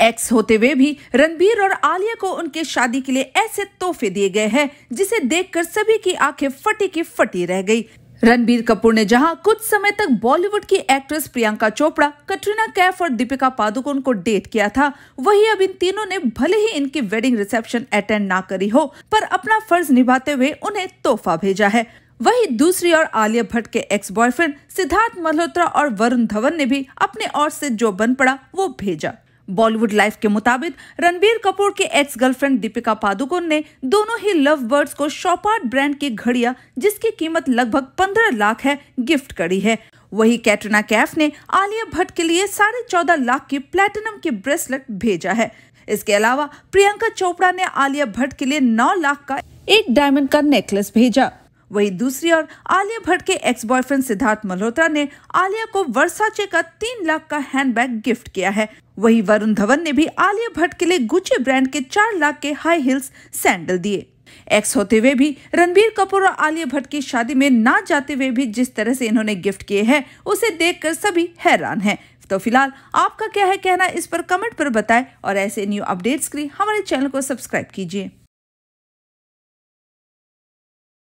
x होते हुए भी रणबीर और आलिया को उनके शादी के लिए ऐसे तोहफे दिए गए हैं जिसे देखकर सभी की आंखें फटी की फटी रह गई रणबीर कपूर ने जहां कुछ समय तक बॉलीवुड की एक्ट्रेस प्रियंका चोपड़ा कटरीना कैफ और दीपिका पादुकोण को डेट किया था वहीं अब इन तीनों ने भले ही इनकी वेडिंग रिसेप्शन अटेंड ना करी हो पर अपना फर्ज निभाते हुए उन्हें तोहफा भेजा है वहीं दूसरी ओर आलिया भट्ट के एक्स बॉयफ्रेंड सिद्धार्थ मल्होत्रा और वरुण धवन ने भी अपने और से जो बन पड़ा वो भेजा बॉलीवुड लाइफ के मुताबिक रणबीर कपूर के एक्स गर्लफ्रेंड दीपिका पादुकोण ने दोनों ही लव बर्ड्स को शॉपार्ट ब्रांड की घड़िया जिसकी कीमत लगभग पंद्रह लाख है गिफ्ट करी है वही कैटरीना कैफ ने आलिया भट्ट के लिए साढ़े चौदह लाख की प्लेटिनम की ब्रेसलेट भेजा है इसके अलावा प्रियंका चोपड़ा ने आलिया भट्ट के लिए नौ लाख का एक डायमंड का नेकलेस भेजा वहीं दूसरी ओर आलिया भट्ट के एक्स बॉयफ्रेंड सिद्धार्थ मल्होत्रा ने आलिया को वर्षाचे का तीन लाख का हैंडबैग गिफ्ट किया है वहीं वरुण धवन ने भी आलिया भट्ट के लिए गुच्चे ब्रांड के चार लाख के हाई हिल्स सैंडल दिए एक्स होते हुए भी रणबीर कपूर और आलिया भट्ट की शादी में ना जाते हुए भी जिस तरह से इन्होंने गिफ्ट किए हैं उसे देखकर सभी हैरान हैं तो फिलहाल आपका क्या है कहना इस पर कमेंट पर बताएं और ऐसे न्यू अपडेट्स के लिए हमारे चैनल को सब्सक्राइब कीजिए